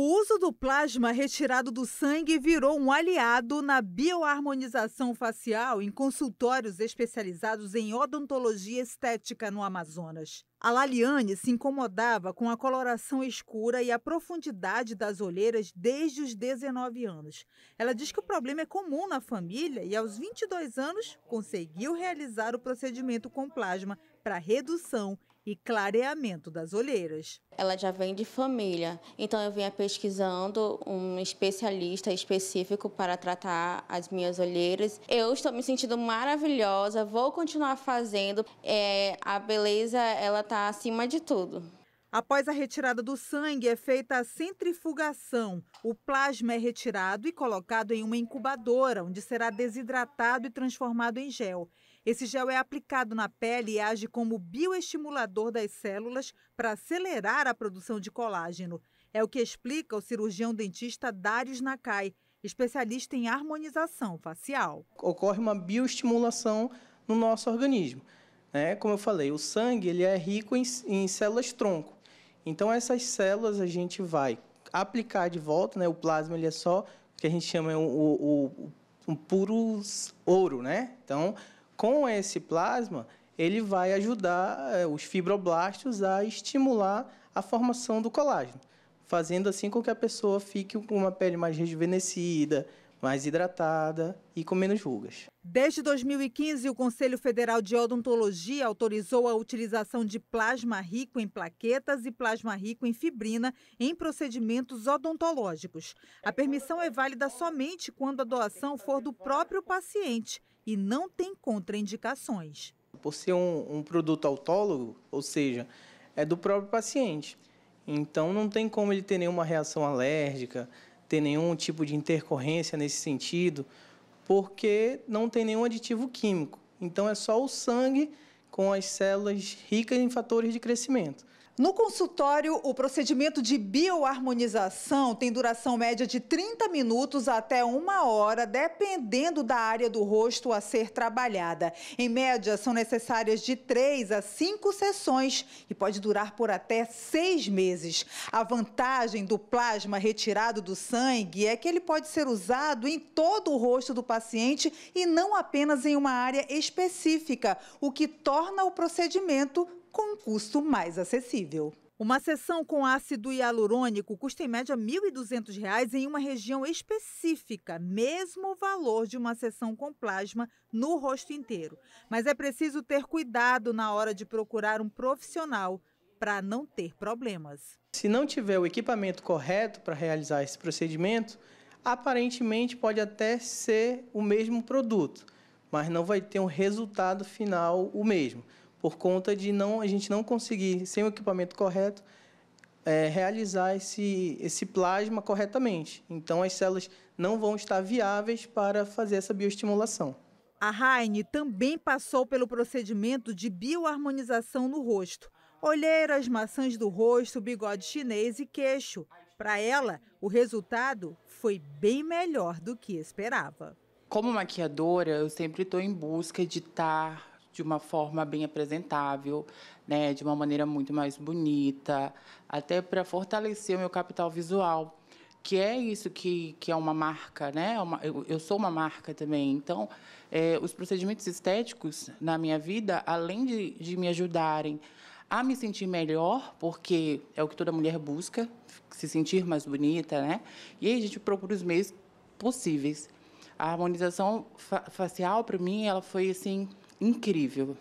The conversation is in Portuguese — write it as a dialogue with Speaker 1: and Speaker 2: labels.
Speaker 1: O uso do plasma retirado do sangue virou um aliado na bioharmonização facial em consultórios especializados em odontologia estética no Amazonas. A Laliane se incomodava com a coloração escura e a profundidade das olheiras desde os 19 anos. Ela diz que o problema é comum na família e, aos 22 anos, conseguiu realizar o procedimento com plasma para redução e clareamento das olheiras. Ela já vem de família, então eu vinha pesquisando um especialista específico para tratar as minhas olheiras. Eu estou me sentindo maravilhosa, vou continuar fazendo. É, a beleza ela está acima de tudo. Após a retirada do sangue, é feita a centrifugação. O plasma é retirado e colocado em uma incubadora, onde será desidratado e transformado em gel. Esse gel é aplicado na pele e age como bioestimulador das células para acelerar a produção de colágeno. É o que explica o cirurgião dentista Darius Nakai, especialista em harmonização facial.
Speaker 2: Ocorre uma bioestimulação no nosso organismo. Né? Como eu falei, o sangue ele é rico em, em células tronco. Então essas células a gente vai aplicar de volta, né? O plasma ele é só o que a gente chama é o, o, o, o puro ouro, né? Então com esse plasma, ele vai ajudar eh, os fibroblastos a estimular a formação do colágeno, fazendo assim com que a pessoa fique com uma pele mais rejuvenescida, mais hidratada e com menos rugas.
Speaker 1: Desde 2015, o Conselho Federal de Odontologia autorizou a utilização de plasma rico em plaquetas e plasma rico em fibrina em procedimentos odontológicos. A permissão é válida somente quando a doação for do próprio paciente e não tem contraindicações.
Speaker 2: Por ser um, um produto autólogo, ou seja, é do próprio paciente. Então não tem como ele ter nenhuma reação alérgica, ter nenhum tipo de intercorrência nesse sentido, porque não tem nenhum aditivo químico. Então é só o sangue com as células
Speaker 1: ricas em fatores de crescimento. No consultório, o procedimento de bioharmonização tem duração média de 30 minutos até uma hora, dependendo da área do rosto a ser trabalhada. Em média, são necessárias de 3 a 5 sessões e pode durar por até 6 meses. A vantagem do plasma retirado do sangue é que ele pode ser usado em todo o rosto do paciente e não apenas em uma área específica, o que torna o procedimento com um custo mais acessível. Uma sessão com ácido hialurônico custa em média R$ 1.200 em uma região específica, mesmo o valor de uma sessão com plasma no rosto inteiro. Mas é preciso ter cuidado na hora de procurar um profissional para não ter problemas.
Speaker 2: Se não tiver o equipamento correto para realizar esse procedimento, aparentemente pode até ser o mesmo produto, mas não vai ter um resultado final o mesmo por conta de não a gente não conseguir, sem o equipamento correto, é, realizar esse, esse plasma corretamente. Então, as células não vão estar viáveis para fazer essa
Speaker 1: bioestimulação. A Raine também passou pelo procedimento de bioharmonização no rosto. Olheiras, maçãs do rosto, bigode chinês e queixo. Para ela, o resultado foi bem melhor do que esperava.
Speaker 3: Como maquiadora, eu sempre estou em busca de estar tá de uma forma bem apresentável, né, de uma maneira muito mais bonita, até para fortalecer o meu capital visual, que é isso que, que é uma marca, né? É uma, eu, eu, sou uma marca também. Então, é, os procedimentos estéticos na minha vida, além de, de me ajudarem a me sentir melhor, porque é o que toda mulher busca, se sentir mais bonita, né? E aí a gente procura os meios possíveis. A harmonização fa facial, para mim, ela foi assim incrível.